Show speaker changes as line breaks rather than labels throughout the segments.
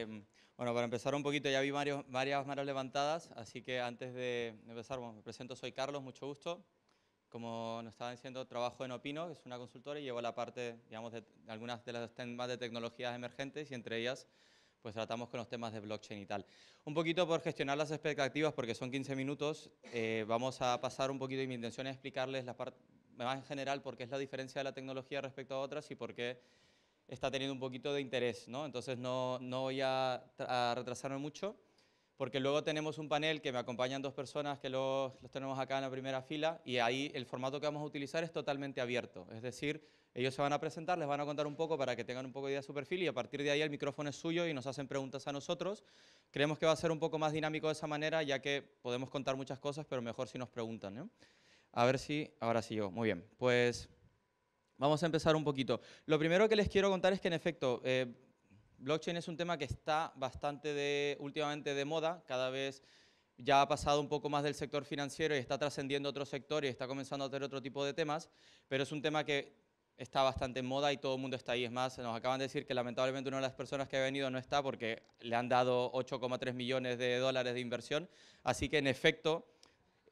Em, bueno, para empezar un poquito, ya vi varios, varias manos levantadas, así que antes de empezar, me presento, soy Carlos, mucho gusto. Como nos estaban diciendo, trabajo en Opino, que es una consultora, y llevo la parte, digamos, de algunas de las temas de tecnologías emergentes, y entre ellas, pues tratamos con los temas de blockchain y tal. Un poquito por gestionar las expectativas, porque son 15 minutos, eh, vamos a pasar un poquito, y mi intención es explicarles la parte más en general, por qué es la diferencia de la tecnología respecto a otras y por qué está teniendo un poquito de interés, ¿no? Entonces no, no voy a, retrasarme mucho, porque luego tenemos un panel que me acompañan dos personas que los, los, tenemos acá en la primera fila y ahí el formato que vamos a utilizar es totalmente abierto, es decir, ellos se van a presentar, les van a contar un poco para que tengan un poco de idea de su perfil y a partir de ahí el micrófono es suyo y nos hacen preguntas a nosotros. Creemos que va a ser un poco más dinámico de esa manera, ya que podemos contar muchas cosas, pero mejor si nos preguntan, ¿no? A ver si, ahora sí yo, muy bien, pues... Vamos a empezar un poquito. Lo primero que les quiero contar es que en efecto, eh, blockchain es un tema que está bastante de, últimamente de moda, cada vez ya ha pasado un poco más del sector financiero y está trascendiendo otro sector y está comenzando a tener otro tipo de temas, pero es un tema que está bastante en moda y todo el mundo está ahí. Es más, nos acaban de decir que lamentablemente una de las personas que ha venido no está porque le han dado 8,3 millones de dólares de inversión. Así que en efecto,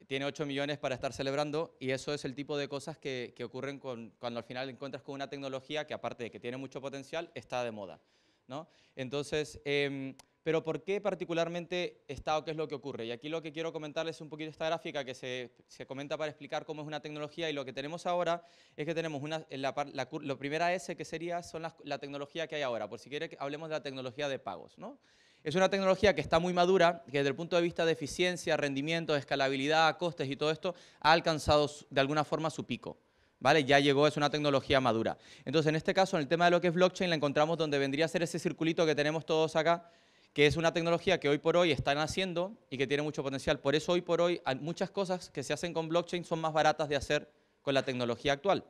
tiene 8 millones para estar celebrando y eso es el tipo de cosas que, ocurren cuando al final encuentras con una tecnología que aparte de que tiene mucho potencial, está de moda. ¿no? Entonces, em, pero ¿por qué particularmente está o qué es lo que ocurre? Y aquí lo que quiero comentarles es un poquito esta gráfica que se, se, comenta para explicar cómo es una tecnología y lo que tenemos ahora es que tenemos una, la, primera S que sería son la tecnología que hay ahora, por si quiere hablemos de la tecnología de pagos. ¿no? Es una tecnología que está muy madura, que desde el punto de vista de eficiencia, rendimiento, escalabilidad, costes y todo esto, ha alcanzado de alguna forma su pico. ¿Vale? Ya llegó, es una tecnología madura. Entonces, en este caso, en el tema de lo que es blockchain, la encontramos donde vendría a ser ese circulito que tenemos todos acá, que es una tecnología que hoy por hoy están haciendo y que tiene mucho potencial. Por eso hoy por hoy muchas cosas que se hacen con blockchain son más baratas de hacer con la tecnología actual.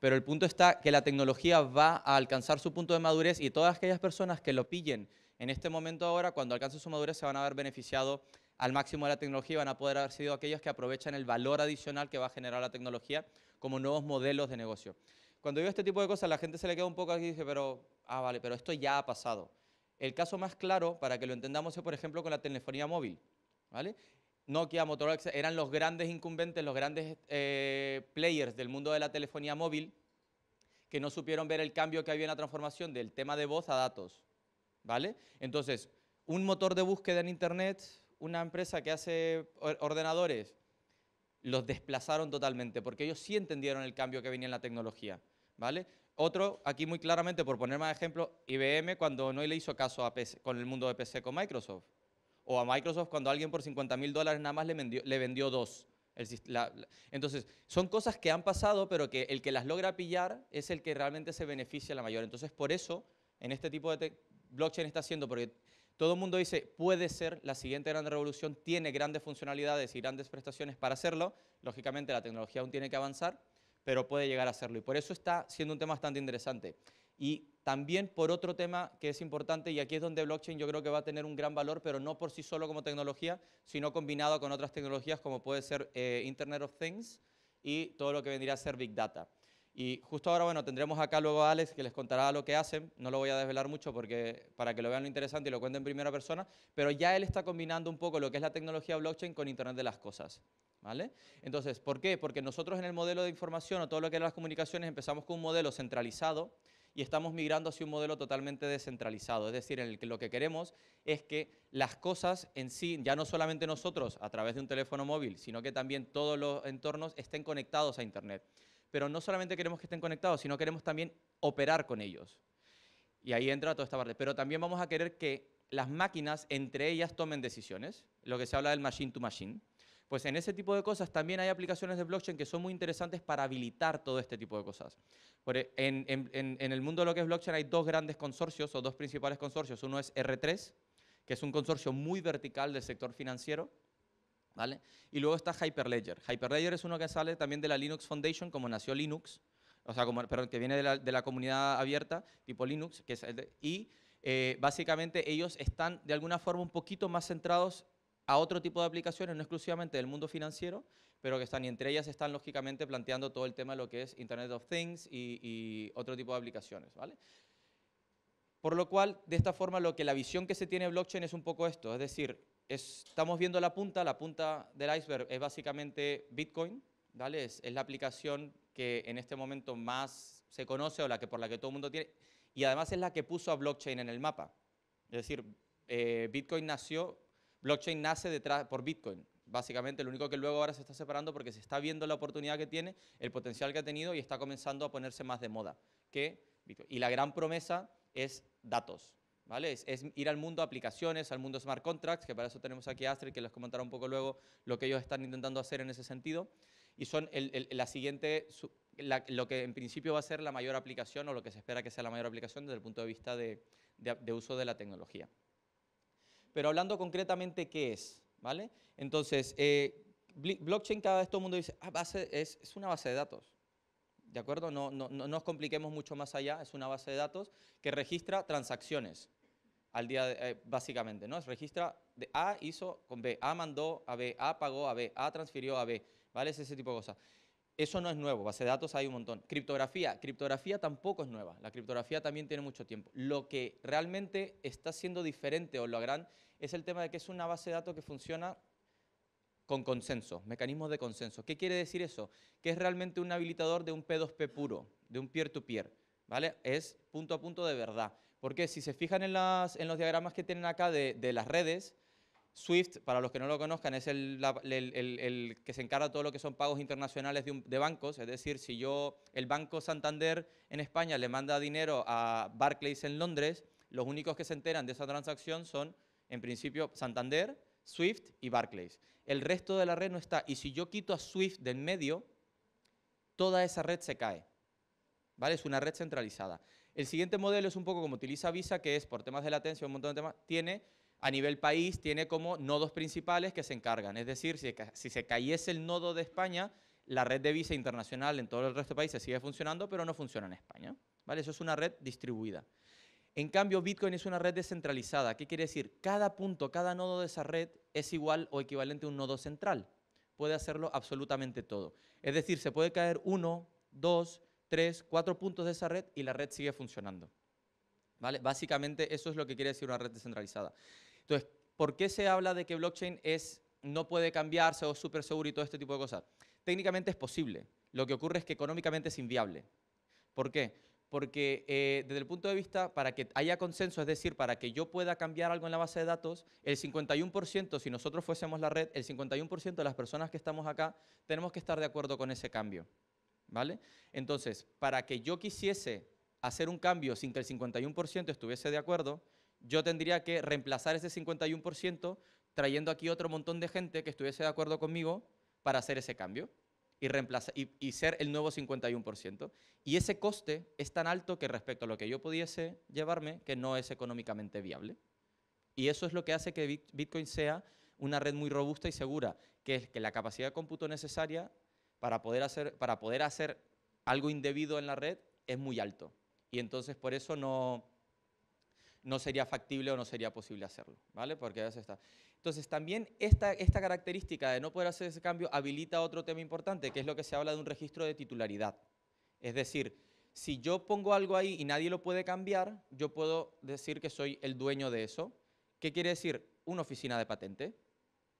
Pero el punto está que la tecnología va a alcanzar su punto de madurez y todas aquellas personas que lo pillen en este momento ahora, cuando alcance su madurez, se van a haber beneficiado al máximo de la tecnología y van a poder haber sido aquellos que aprovechan el valor adicional que va a generar la tecnología como nuevos modelos de negocio. Cuando digo este tipo de cosas, la gente se le queda un poco aquí y dice, pero, ah, vale, pero esto ya ha pasado. El caso más claro, para que lo entendamos, es por ejemplo con la telefonía móvil. ¿vale? Nokia, Motorola, eran los grandes incumbentes, los grandes eh, players del mundo de la telefonía móvil que no supieron ver el cambio que había en la transformación del tema de voz a datos. ¿vale? Entonces, un motor de búsqueda en Internet, una empresa que hace ordenadores, los desplazaron totalmente, porque ellos sí entendieron el cambio que venía en la tecnología, ¿vale? Otro, aquí muy claramente, por poner más ejemplo, IBM cuando no le hizo caso a PC, con el mundo de PC con Microsoft, o a Microsoft cuando alguien por 50 mil dólares nada más le vendió, dos. entonces, son cosas que han pasado, pero que el que las logra pillar es el que realmente se beneficia la mayor. Entonces, por eso, en este tipo de blockchain está haciendo, porque todo el mundo dice, puede ser la siguiente gran revolución, tiene grandes funcionalidades y grandes prestaciones para hacerlo. Lógicamente la tecnología aún tiene que avanzar, pero puede llegar a hacerlo. Y por eso está siendo un tema bastante interesante. Y también por otro tema que es importante, y aquí es donde blockchain yo creo que va a tener un gran valor, pero no por sí solo como tecnología, sino combinado con otras tecnologías como puede ser eh, Internet of Things y todo lo que vendría a ser Big Data. Y justo ahora, bueno, tendremos acá luego a Alex que les contará lo que hacen. No lo voy a desvelar mucho porque para que lo vean lo interesante y lo cuenten en primera persona, pero ya él está combinando un poco lo que es la tecnología blockchain con Internet de las cosas. ¿Vale? Entonces, ¿por qué? Porque nosotros en el modelo de información o todo lo que eran las comunicaciones empezamos con un modelo centralizado y estamos migrando hacia un modelo totalmente descentralizado. Es decir, en que lo que queremos es que las cosas en sí, ya no solamente nosotros a través de un teléfono móvil, sino que también todos los entornos estén conectados a Internet pero no solamente queremos que estén conectados, sino queremos también operar con ellos. Y ahí entra toda esta parte. Pero también vamos a querer que las máquinas entre ellas tomen decisiones, lo que se habla del machine to machine. Pues en ese tipo de cosas también hay aplicaciones de blockchain que son muy interesantes para habilitar todo este tipo de cosas. E, en, en, el mundo de lo que es blockchain hay dos grandes consorcios o dos principales consorcios. Uno es R3, que es un consorcio muy vertical del sector financiero, y luego está Hyperledger. Hyperledger es uno que sale también de la Linux Foundation, como nació Linux, o sea, como, que viene de la, comunidad abierta, tipo Linux, y eh, básicamente ellos están de alguna forma un poquito más centrados a otro tipo de aplicaciones, no exclusivamente del mundo financiero, pero que están, entre ellas están lógicamente planteando todo el tema de lo que es Internet of Things y, otro tipo de aplicaciones, ¿vale? Por lo cual, de esta forma, lo que la visión que se tiene de blockchain es un poco esto, es decir, estamos viendo la punta, la punta del iceberg es básicamente Bitcoin, ¿vale? Es, la aplicación que en este momento más se conoce o la que por la que todo el mundo tiene, y además es la que puso a blockchain en el mapa. Es decir, eh, Bitcoin nació, blockchain nace detrás por Bitcoin, básicamente lo único que luego ahora se está separando porque se está viendo la oportunidad que tiene, el potencial que ha tenido y está comenzando a ponerse más de moda que Y la gran promesa es datos, ¿vale? Es, ir al mundo aplicaciones, al mundo smart contracts, que para eso tenemos aquí a Astrid, que les comentará un poco luego lo que ellos están intentando hacer en ese sentido. Y son la siguiente, lo que en principio va a ser la mayor aplicación o lo que se espera que sea la mayor aplicación desde el punto de vista de, uso de la tecnología. Pero hablando concretamente qué es, ¿vale? Entonces, eh, blockchain cada vez todo el mundo dice, ah, es, una base de datos. ¿De acuerdo? No, no, no, nos compliquemos mucho más allá, es una base de datos que registra transacciones al día, eh, básicamente, ¿no? Es registra de A hizo con B, A mandó a B, A pagó a B, A transfirió a B, ¿vale? Es ese tipo de cosas. Eso no es nuevo, base de datos hay un montón. Criptografía, criptografía tampoco es nueva, la criptografía también tiene mucho tiempo. Lo que realmente está siendo diferente o lo gran es el tema de que es una base de datos que funciona con consenso, mecanismos de consenso. ¿Qué quiere decir eso? Que es realmente un habilitador de un P2P puro, de un to -peer, to peer vale Es punto a punto de verdad. Porque si se fijan en, los diagramas que tienen acá de, las redes, Swift, para los que no lo conozcan, es el, que se encarga de todo lo que son pagos internacionales de, de, bancos. Es decir, si yo, el Banco Santander en España le manda dinero a Barclays en Londres, los únicos que se enteran de esa transacción son, en principio, Santander, Swift y Barclays. El resto de la red no está. Y si yo quito a Swift del medio, toda esa red se cae. ¿Vale? Es una red centralizada. El siguiente modelo es un poco como utiliza Visa, que es por temas de latencia, un montón de temas, tiene a nivel país, tiene como nodos principales que se encargan. Es decir, si, si se cayese el nodo de España, la red de Visa internacional en todo el resto de países sigue funcionando, pero no funciona en España. ¿vale? Eso es una red distribuida. En cambio, Bitcoin es una red descentralizada. ¿Qué quiere decir? Cada punto, cada nodo de esa red es igual o equivalente a un nodo central. Puede hacerlo absolutamente todo. Es decir, se puede caer uno, dos, tres, cuatro puntos de esa red y la red sigue funcionando. ¿Vale? Básicamente eso es lo que quiere decir una red descentralizada. Entonces, ¿por qué se habla de que blockchain es, no puede cambiarse o es súper seguro y todo este tipo de cosas? Técnicamente es posible. Lo que ocurre es que económicamente es inviable. ¿Por qué? Porque eh, desde el punto de vista, para que haya consenso, es decir, para que yo pueda cambiar algo en la base de datos, el 51%, si nosotros fuésemos la red, el 51% de las personas que estamos acá tenemos que estar de acuerdo con ese cambio. ¿vale? Entonces, para que yo quisiese hacer un cambio sin que el 51% estuviese de acuerdo, yo tendría que reemplazar ese 51% trayendo aquí otro montón de gente que estuviese de acuerdo conmigo para hacer ese cambio y, y, ser el nuevo 51%. Y ese coste es tan alto que respecto a lo que yo pudiese llevarme, que no es económicamente viable. Y eso es lo que hace que Bitcoin sea una red muy robusta y segura, que es que la capacidad de cómputo necesaria para poder hacer, para poder hacer algo indebido en la red es muy alto. Y entonces por eso no, no sería factible o no sería posible hacerlo, ¿vale? Porque eso está. Entonces también esta, esta característica de no poder hacer ese cambio habilita otro tema importante, que es lo que se habla de un registro de titularidad. Es decir, si yo pongo algo ahí y nadie lo puede cambiar, yo puedo decir que soy el dueño de eso. ¿Qué quiere decir? Una oficina de patente.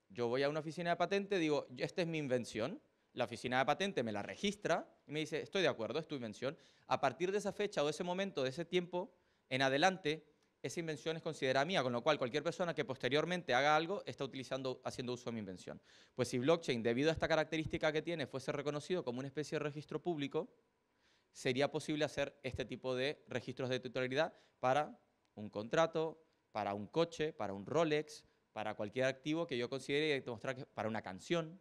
Yo voy a una oficina de patente, digo, esta es mi invención, la oficina de patente me la registra y me dice, estoy de acuerdo, es tu invención. A partir de esa fecha o ese momento, de ese tiempo, en adelante, esa invención es considerada mía, con lo cual cualquier persona que posteriormente haga algo está utilizando, haciendo uso de mi invención. Pues si blockchain, debido a esta característica que tiene, fuese reconocido como una especie de registro público, sería posible hacer este tipo de registros de titularidad para un contrato, para un coche, para un Rolex, para cualquier activo que yo considere y demostrar que para una canción,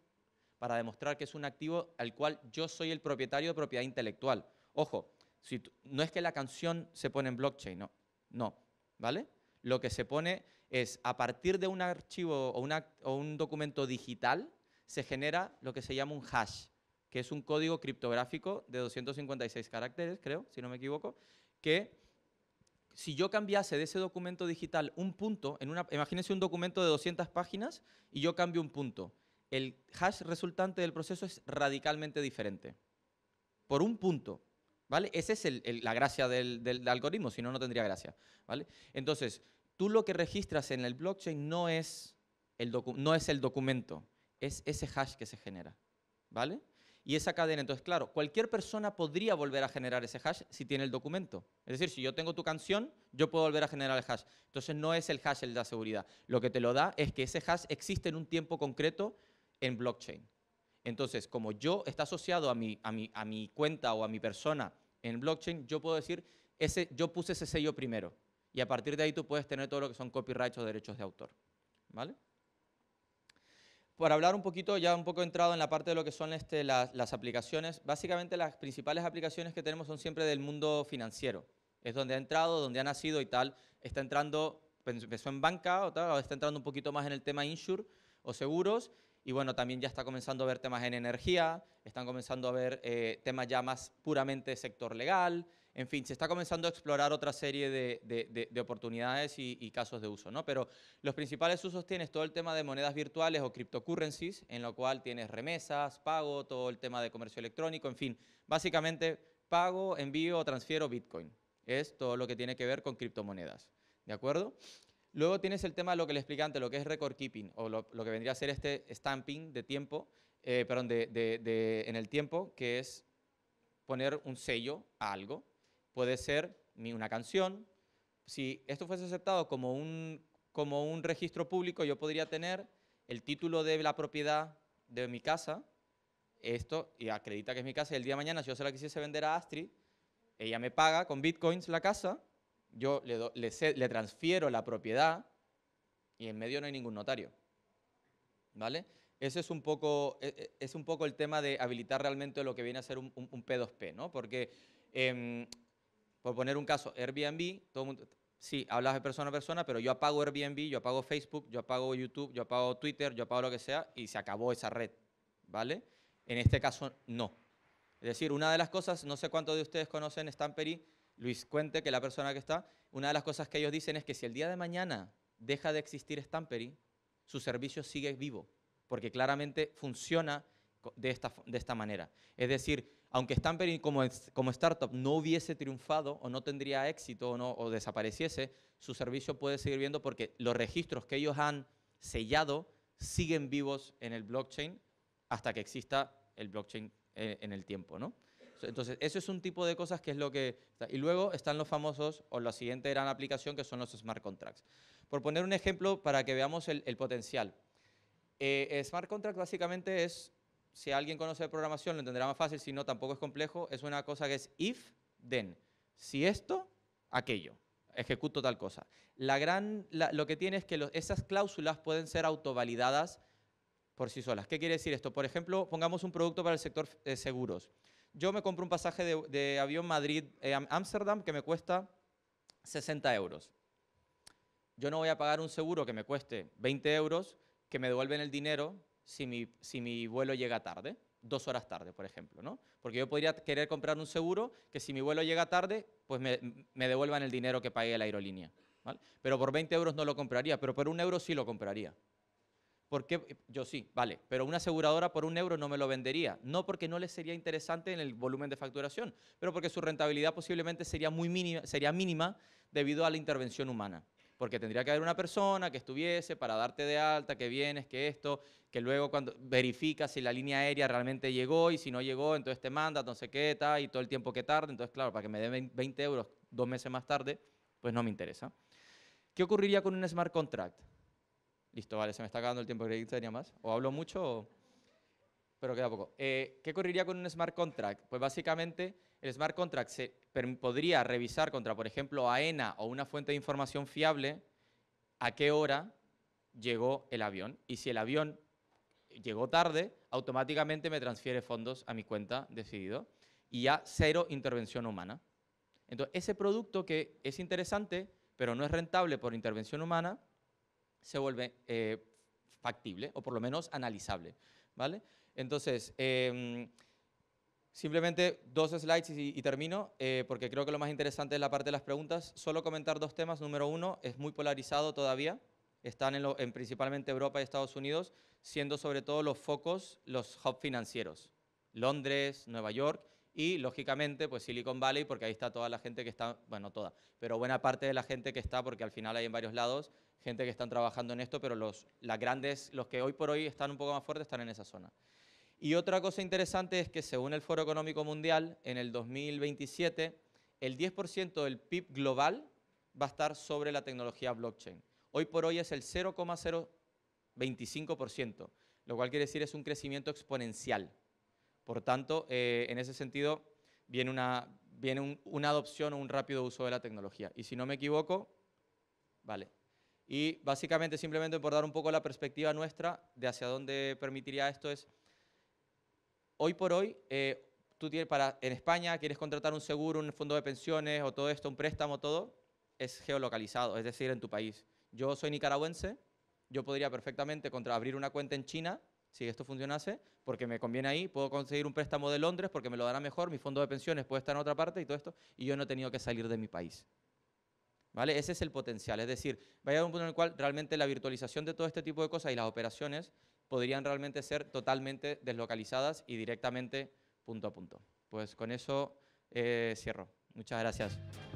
para demostrar que es un activo al cual yo soy el propietario de propiedad intelectual. Ojo, si no es que la canción se pone en blockchain, no, no, ¿vale? Lo que se pone es, a partir de un archivo o, o un documento digital, se genera lo que se llama un hash, que es un código criptográfico de 256 caracteres, creo, si no me equivoco, que si yo cambiase de ese documento digital un punto, en una, imagínense un documento de 200 páginas y yo cambio un punto, el hash resultante del proceso es radicalmente diferente. Por un punto. ¿Vale? Esa es la gracia del, algoritmo, si no, no tendría gracia. ¿Vale? Entonces, tú lo que registras en el blockchain no es el, no es el documento, es ese hash que se genera. ¿Vale? Y esa cadena, entonces, claro, cualquier persona podría volver a generar ese hash si tiene el documento. Es decir, si yo tengo tu canción, yo puedo volver a generar el hash. Entonces, no es el hash el de la seguridad. Lo que te lo da es que ese hash existe en un tiempo concreto en blockchain. Entonces, como yo está asociado a mi, a mi, a mi cuenta o a mi persona en blockchain, yo puedo decir, ese, yo puse ese sello primero. Y a partir de ahí tú puedes tener todo lo que son copyrights o derechos de autor. ¿Vale? Por hablar un poquito, ya un poco entrado en la parte de lo que son este, las, aplicaciones, básicamente las principales aplicaciones que tenemos son siempre del mundo financiero. Es donde ha entrado, donde ha nacido y tal. Está entrando, pues, empezó en banca o tal, está entrando un poquito más en el tema insure o seguros, y bueno, también ya está comenzando a ver temas en energía, están comenzando a ver eh, temas ya más puramente sector legal, en fin, se está comenzando a explorar otra serie de, oportunidades y, casos de uso, ¿no? Pero los principales usos tienes todo el tema de monedas virtuales o cryptocurrencies, en lo cual tienes remesas, pago, todo el tema de comercio electrónico, en fin, básicamente pago, envío, transfiero Bitcoin. Es todo lo que tiene que ver con criptomonedas, ¿de acuerdo? Luego tienes el tema de lo que le expliqué antes, lo que es record keeping, o lo, que vendría a ser este stamping de tiempo, eh, perdón, de, en el tiempo, que es poner un sello a algo. Puede ser una canción. Si esto fuese aceptado como un, como un registro público, yo podría tener el título de la propiedad de mi casa, esto, y acredita que es mi casa, y el día de mañana si yo se la quisiese vender a Astrid, ella me paga con bitcoins la casa, yo le, transfiero la propiedad y en medio no hay ningún notario. ¿Vale? Ese es un poco, e, e, es un poco el tema de habilitar realmente lo que viene a ser un, P2P, ¿no? Porque, em, por poner un caso, Airbnb, todo mundo, sí, hablas de persona a persona, pero yo apago Airbnb, yo apago Facebook, yo apago YouTube, yo apago Twitter, yo apago lo que sea y se acabó esa red, ¿vale? En este caso, no. Es decir, una de las cosas, no sé cuántos de ustedes conocen Stampery, Luis Cuente, que la persona que está, una de las cosas que ellos dicen es que si el día de mañana deja de existir Stampery, su servicio sigue vivo, porque claramente funciona de esta, manera. Es decir, aunque Stampery como, startup no hubiese triunfado o no tendría éxito o, no, desapareciese, su servicio puede seguir viendo porque los registros que ellos han sellado siguen vivos en el blockchain hasta que exista el blockchain eh, en el tiempo, ¿no? Entonces, eso es un tipo de cosas que es lo que... Y luego están los famosos, o la siguiente gran aplicación, que son los smart contracts. Por poner un ejemplo para que veamos el, potencial. Eh, smart contract básicamente es, si alguien conoce programación lo entenderá más fácil, si no tampoco es complejo, es una cosa que es if, then. Si esto, aquello. Ejecuto tal cosa. La gran, lo que tiene es que esas cláusulas pueden ser autovalidadas por sí solas. ¿Qué quiere decir esto? Por ejemplo, pongamos un producto para el sector de eh, seguros yo me compro un pasaje de, avión Madrid-Ámsterdam eh, que me cuesta 60 euros. Yo no voy a pagar un seguro que me cueste 20 euros, que me devuelven el dinero si mi, vuelo llega tarde, dos horas tarde, por ejemplo, ¿no? Porque yo podría querer comprar un seguro que si mi vuelo llega tarde, pues me, devuelvan el dinero que pagué la aerolínea, Pero por 20 euros no lo compraría, pero por un euro sí lo compraría porque eh, yo sí, vale, pero una aseguradora por un euro no me lo vendería. No porque no le sería interesante en el volumen de facturación, pero porque su rentabilidad posiblemente sería, muy mínima, sería mínima debido a la intervención humana. Porque tendría que haber una persona que estuviese para darte de alta, que vienes, que esto, que luego cuando verifica si la línea aérea realmente llegó y si no llegó, entonces te manda, entonces qué tal, y todo el tiempo que tarde. Entonces, claro, para que me den 20 euros dos meses más tarde, pues no me interesa. ¿Qué ocurriría con un smart contract? Listo, vale, se me está acabando el tiempo, que tenía más. O hablo mucho, pero queda poco. Eh, ¿Qué ocurriría con un smart contract? Pues básicamente el smart contract se podría revisar contra, por ejemplo, AENA o una fuente de información fiable a qué hora llegó el avión. Y si el avión llegó tarde, automáticamente me transfiere fondos a mi cuenta decidido y ya cero intervención humana. Entonces, ese producto que es interesante, pero no es rentable por intervención humana, se vuelve eh, factible o por lo menos analizable. ¿vale? Entonces, em, simplemente dos slides y, termino, eh, porque creo que lo más interesante es la parte de las preguntas. Solo comentar dos temas. Número uno, es muy polarizado todavía. Están en, en principalmente Europa y Estados Unidos, siendo sobre todo los focos los hubs financieros. Londres, Nueva York, y lógicamente pues Silicon Valley porque ahí está toda la gente que está, bueno toda, pero buena parte de la gente que está porque al final hay en varios lados gente que están trabajando en esto, pero los, las grandes, los que hoy por hoy están un poco más fuertes están en esa zona. Y otra cosa interesante es que según el Foro Económico Mundial, en el 2027, el 10% del PIB global va a estar sobre la tecnología blockchain. Hoy por hoy es el 0,025%, lo cual quiere decir es un crecimiento exponencial. Por tanto, eh, en ese sentido, viene, una, viene una adopción o un rápido uso de la tecnología. Y si no me equivoco, vale, y básicamente, simplemente por dar un poco la perspectiva nuestra de hacia dónde permitiría esto es, hoy por hoy, eh, tú tienes para, en España quieres contratar un seguro, un fondo de pensiones o todo esto, un préstamo, todo, es geolocalizado, es decir, en tu país. Yo soy nicaragüense, yo podría perfectamente contra abrir una cuenta en China, si esto funcionase, porque me conviene ahí, puedo conseguir un préstamo de Londres porque me lo dará mejor, mi fondo de pensiones puede estar en otra parte y todo esto, y yo no he tenido que salir de mi país. Ese es el potencial, es decir, vaya a un punto en el cual realmente la virtualización de todo este tipo de cosas y las operaciones podrían realmente ser totalmente deslocalizadas y directamente punto a punto. Pues con eso eh, cierro. Muchas gracias.